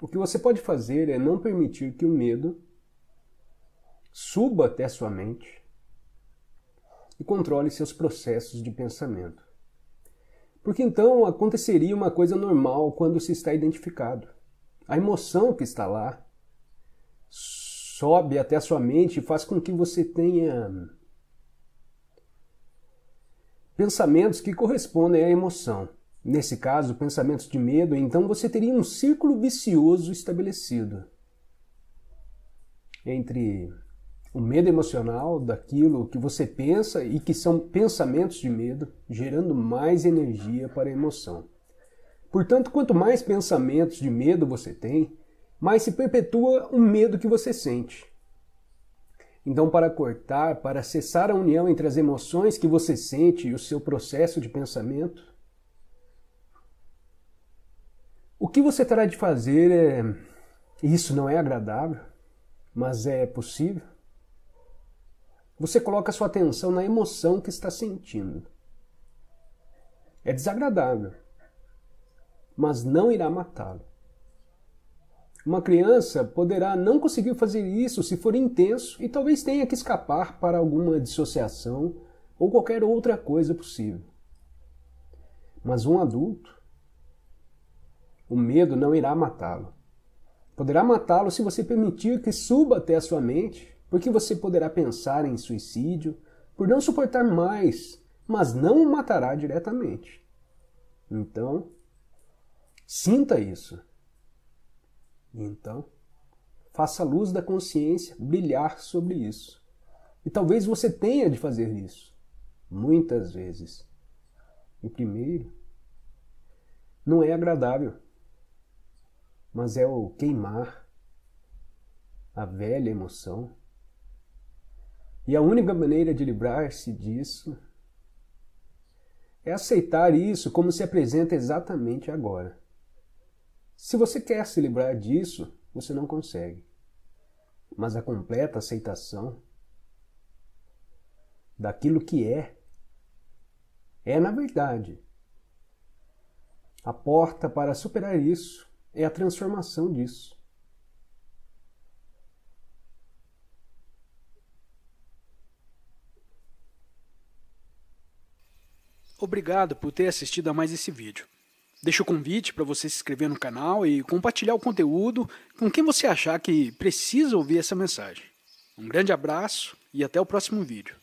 O que você pode fazer é não permitir que o medo suba até sua mente e controle seus processos de pensamento. Porque então aconteceria uma coisa normal quando se está identificado. A emoção que está lá sobe até a sua mente e faz com que você tenha pensamentos que correspondem à emoção. Nesse caso, pensamentos de medo, então você teria um círculo vicioso estabelecido entre o medo emocional daquilo que você pensa e que são pensamentos de medo, gerando mais energia para a emoção. Portanto, quanto mais pensamentos de medo você tem, mais se perpetua o medo que você sente. Então, para cortar, para cessar a união entre as emoções que você sente e o seu processo de pensamento, que você terá de fazer é. Isso não é agradável, mas é possível. Você coloca sua atenção na emoção que está sentindo. É desagradável, mas não irá matá-lo. Uma criança poderá não conseguir fazer isso se for intenso e talvez tenha que escapar para alguma dissociação ou qualquer outra coisa possível. Mas um adulto o medo não irá matá-lo. Poderá matá-lo se você permitir que suba até a sua mente, porque você poderá pensar em suicídio por não suportar mais, mas não o matará diretamente. Então, sinta isso. Então, faça a luz da consciência brilhar sobre isso. E talvez você tenha de fazer isso, muitas vezes. E primeiro, não é agradável mas é o queimar a velha emoção. E a única maneira de livrar-se disso é aceitar isso como se apresenta exatamente agora. Se você quer se livrar disso, você não consegue. Mas a completa aceitação daquilo que é, é na verdade a porta para superar isso é a transformação disso. Obrigado por ter assistido a mais esse vídeo. Deixo o convite para você se inscrever no canal e compartilhar o conteúdo com quem você achar que precisa ouvir essa mensagem. Um grande abraço e até o próximo vídeo.